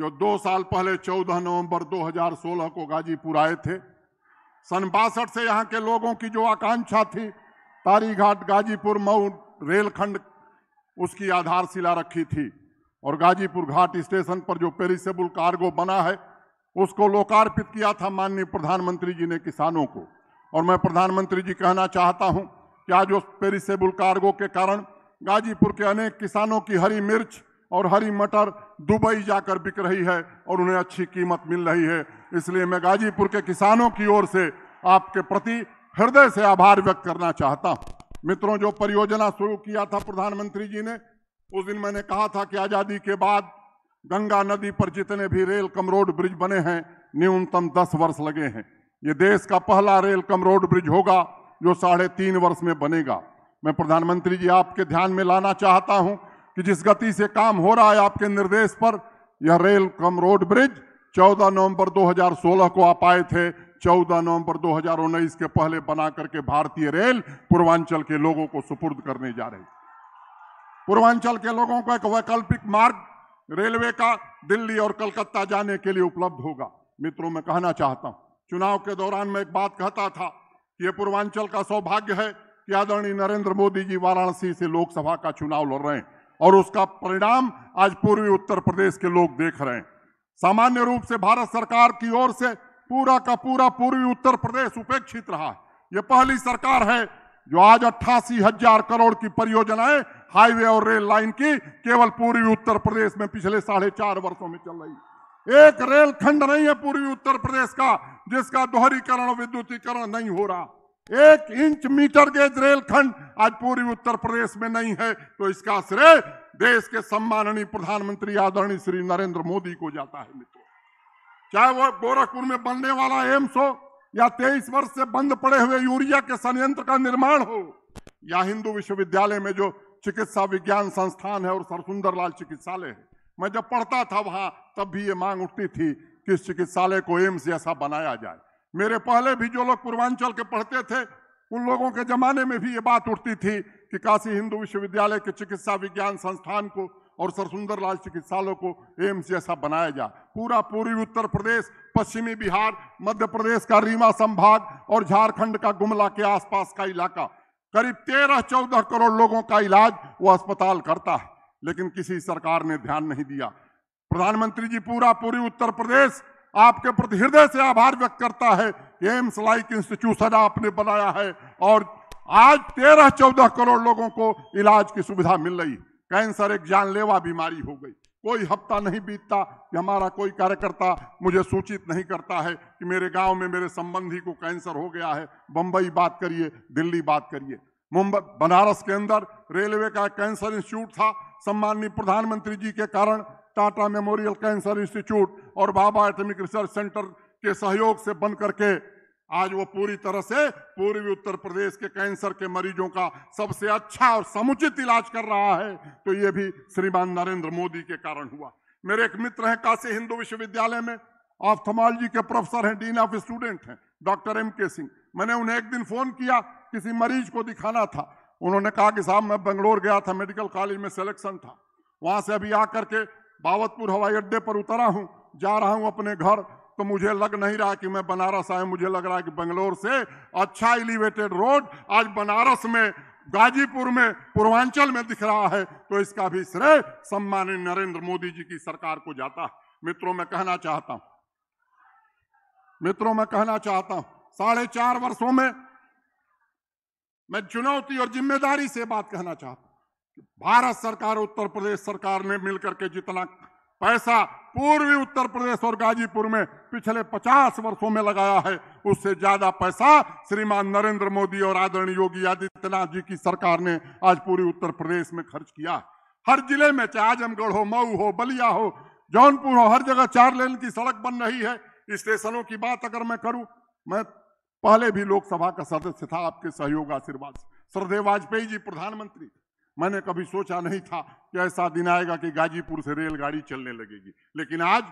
जो दो साल पहले 14 नवंबर 2016 को गाजीपुर आए थे सन बासठ से यहाँ के लोगों की जो आकांक्षा थी तारीघाट गाजीपुर मऊ रेलखंड उसकी आधारशिला रखी थी और गाजीपुर घाट स्टेशन पर जो पेरिसेबल कार्गो बना है उसको लोकार्पित किया था माननीय प्रधानमंत्री जी ने किसानों को और मैं प्रधानमंत्री जी कहना चाहता हूँ कि आज उस पेरिसेबल कार्गो के कारण गाजीपुर के अनेक किसानों की हरी मिर्च और हरी मटर दुबई जाकर बिक रही है और उन्हें अच्छी कीमत मिल रही है इसलिए मैं गाजीपुर के किसानों की ओर से आपके प्रति हृदय से आभार व्यक्त करना चाहता हूं मित्रों जो परियोजना शुरू किया था प्रधानमंत्री जी ने उस दिन मैंने कहा था कि आज़ादी के बाद गंगा नदी पर जितने भी रेल कम रोड ब्रिज बने हैं न्यूनतम दस वर्ष लगे हैं ये देश का पहला रेल कम रोड ब्रिज होगा जो साढ़े तीन वर्ष में बनेगा मैं प्रधानमंत्री जी आपके ध्यान में लाना चाहता हूं कि जिस गति से काम हो रहा है आपके निर्देश पर यह रेल कम रोड ब्रिज 14 नवंबर 2016 को आप आए थे 14 नवंबर 2019 के पहले बना करके भारतीय रेल पूर्वांचल के लोगों को सुपुर्द करने जा रही पूर्वांचल के लोगों को एक वैकल्पिक मार्ग रेलवे का दिल्ली और कलकत्ता जाने के लिए उपलब्ध होगा मित्रों में कहना चाहता हूं चुनाव के दौरान मैं एक बात कहता था कि यह पूर्वांचल का सौभाग्य है कि आदरणीय नरेंद्र मोदी जी वाराणसी से लोकसभा का चुनाव लड़ रहे हैं और उसका परिणाम आज पूर्वी उत्तर प्रदेश के लोग देख रहे हैं सामान्य रूप से भारत सरकार की ओर से पूरा का पूरा पूर्वी उत्तर प्रदेश उपेक्षित रहा यह पहली सरकार है जो आज अट्ठासी हजार करोड़ की परियोजनाएं हाईवे और रेल लाइन की केवल पूर्वी उत्तर प्रदेश में पिछले साढ़े चार वर्षो में चल रही एक रेल खंड नहीं है पूर्वी उत्तर प्रदेश का जिसका दोहरीकरण विद्युतीकरण नहीं हो रहा एक इंच मीटर गेज रेल खंड आज पूरी उत्तर प्रदेश में नहीं है तो इसका श्रेय देश के सम्माननीय प्रधानमंत्री आदरणीय श्री नरेंद्र मोदी को जाता है मित्रों चाहे वो गोरखपुर में बनने वाला एम्स हो या तेईस वर्ष से बंद पड़े हुए यूरिया के संयंत्र का निर्माण हो या हिंदू विश्वविद्यालय में जो चिकित्सा विज्ञान संस्थान है और सरसुंदर लाल चिकित्सालय है मैं जब पढ़ता था वहां तब भी ये मांग उठती थी कि इस चिकित्सालय को एम्स जैसा बनाया जाए मेरे पहले भी जो लोग पूर्वांचल के पढ़ते थे उन लोगों के जमाने में भी ये बात उठती थी कि काशी हिंदू विश्वविद्यालय के चिकित्सा विज्ञान संस्थान को और सर सुंदरलाल चिकित्सालय को एम्स जैसा बनाया जाए पूरा पूर्वी उत्तर प्रदेश पश्चिमी बिहार मध्य प्रदेश का रीमा संभाग और झारखंड का गुमला के आसपास का इलाका करीब तेरह चौदह करोड़ लोगों का इलाज वो अस्पताल करता है लेकिन किसी सरकार ने ध्यान नहीं दिया प्रधानमंत्री जी पूरा पूरी उत्तर प्रदेश आपके प्रति हृदय से आभार व्यक्त करता है एम्स लाइक इंस्टीट्यूशन आपने बनाया है और आज तेरह चौदह करोड़ लोगों को इलाज की सुविधा मिल रही कैंसर एक जानलेवा बीमारी हो गई कोई हफ्ता नहीं बीतता कि हमारा कोई कार्यकर्ता मुझे सूचित नहीं करता है कि मेरे गांव में मेरे संबंधी को कैंसर हो गया है बम्बई बात करिए दिल्ली बात करिए मुंबई बनारस के अंदर रेलवे का कैंसर इंस्टीट्यूट था सम्माननीय प्रधानमंत्री जी के कारण टाटा मेमोरियल कैंसर इंस्टीट्यूट और बाबा एटमिक रिसर्च सेंटर के सहयोग से बन करके आज वो पूरी तरह से पूर्वी उत्तर प्रदेश के कैंसर के मरीजों का सबसे अच्छा और समुचित इलाज कर रहा है तो ये भी श्रीमान नरेंद्र मोदी के कारण हुआ मेरे एक मित्र हैं काशी हिंदू विश्वविद्यालय में ऑफ्थमोलॉजी के प्रोफेसर हैं डीन ऑफ स्टूडेंट हैं डॉक्टर एम के सिंह मैंने उन्हें एक दिन फोन किया किसी मरीज को दिखाना था उन्होंने कहा कि साहब मैं बंगलोर गया था मेडिकल कॉलेज में सिलेक्शन था वहां से अभी आकर के बावतपुर हवाई अड्डे पर उतरा हूँ जा रहा हूँ अपने घर तो मुझे लग नहीं रहा कि मैं बनारस आया मुझे लग रहा है कि बंगलोर से अच्छा एलिवेटेड रोड आज बनारस में गाजीपुर में पूर्वांचल में दिख रहा है तो इसका भी श्रेय सम्मानित नरेंद्र मोदी जी की सरकार को जाता है मित्रों में कहना चाहता हूं मित्रों में कहना चाहता हूं साढ़े चार वर्षों में मैं चुनौती और जिम्मेदारी से बात कहना चाहता हूं भारत सरकार उत्तर प्रदेश सरकार ने मिलकर के जितना पैसा पूर्वी उत्तर प्रदेश और गाजीपुर में पिछले 50 वर्षों में लगाया है उससे ज्यादा पैसा श्रीमान नरेंद्र मोदी और आदरणीय योगी आदित्यनाथ जी की सरकार ने आज पूरी उत्तर प्रदेश में खर्च किया हर जिले में चाहे आजमगढ़ हो मऊ हो बलिया हो जौनपुर हो हर जगह चार लेन की सड़क बन रही है स्टेशनों की बात अगर मैं करूं मैं पहले भी लोकसभा का सदस्य था आपके सहयोग आशीर्वाद श्रद्धे वाजपेयी जी प्रधानमंत्री मैंने कभी सोचा नहीं था कि ऐसा दिन आएगा कि गाजीपुर से रेलगाड़ी चलने लगेगी लेकिन आज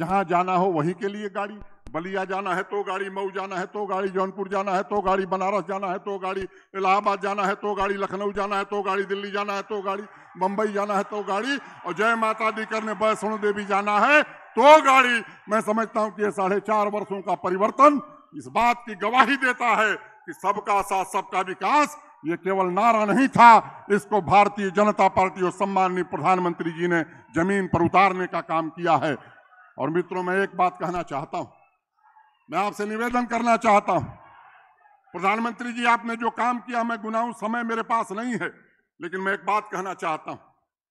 जहां जाना हो वहीं के लिए गाड़ी बलिया जाना है तो गाड़ी मऊ जाना है तो गाड़ी जौनपुर जाना है तो गाड़ी बनारस जाना है तो गाड़ी इलाहाबाद जाना है तो गाड़ी लखनऊ जाना है तो गाड़ी दिल्ली जाना है तो गाड़ी मुंबई जाना है तो गाड़ी और जय माता दी करने वैष्णो देवी जाना है तो गाड़ी मैं समझता हूँ कि ये साढ़े चार वर्षों का परिवर्तन इस बात की गवाही देता है कि सबका साथ सबका विकास ये केवल नारा नहीं था इसको भारतीय जनता पार्टी और सम्माननीय प्रधानमंत्री जी ने जमीन पर उतारने का काम किया है और मित्रों मैं एक बात कहना चाहता हूं मैं आपसे निवेदन करना चाहता हूं प्रधानमंत्री जी आपने जो काम किया मैं गुनाऊ समय मेरे पास नहीं है लेकिन मैं एक बात कहना चाहता हूं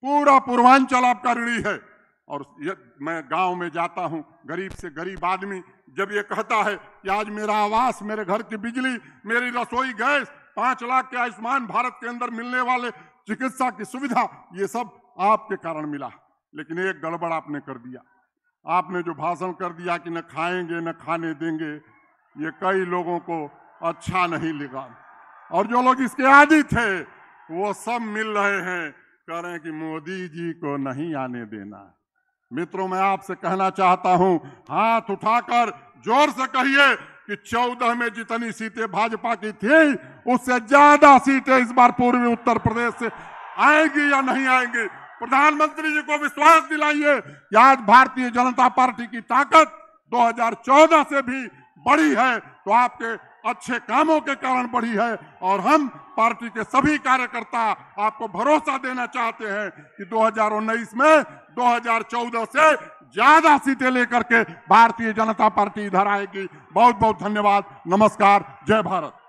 पूरा पूर्वांचल आपका ऋणी है और ये मैं गांव में जाता हूं गरीब से गरीब आदमी जब ये कहता है कि आज मेरा आवास मेरे घर की बिजली मेरी रसोई गैस पांच लाख के आयुष्मान भारत के अंदर मिलने वाले चिकित्सा की सुविधा ये सब आपके कारण मिला लेकिन एक गड़बड़ आपने कर दिया आपने जो भाषण कर दिया कि न खाएंगे न खाने देंगे ये कई लोगों को अच्छा नहीं लगा और जो लोग इसके आदि थे वो सब मिल रहे हैं कह रहे हैं कि मोदी जी को नहीं आने देना मित्रों मैं आपसे कहना चाहता हूं हाथ उठाकर जोर से कहिए कि चौदह में जितनी सीटें भाजपा की थी उससे ज्यादा सीटें इस बार पूर्वी उत्तर प्रदेश से आएंगी या नहीं आएंगी प्रधानमंत्री जी को विश्वास दिलाइए कि आज भारतीय जनता पार्टी की ताकत 2014 से भी बड़ी है तो आपके अच्छे कामों के कारण बढ़ी है और हम पार्टी के सभी कार्यकर्ता आपको भरोसा देना चाहते हैं कि 2019 में 2014 से ज्यादा सीटें लेकर के भारतीय जनता पार्टी इधर आएगी बहुत बहुत धन्यवाद नमस्कार जय भारत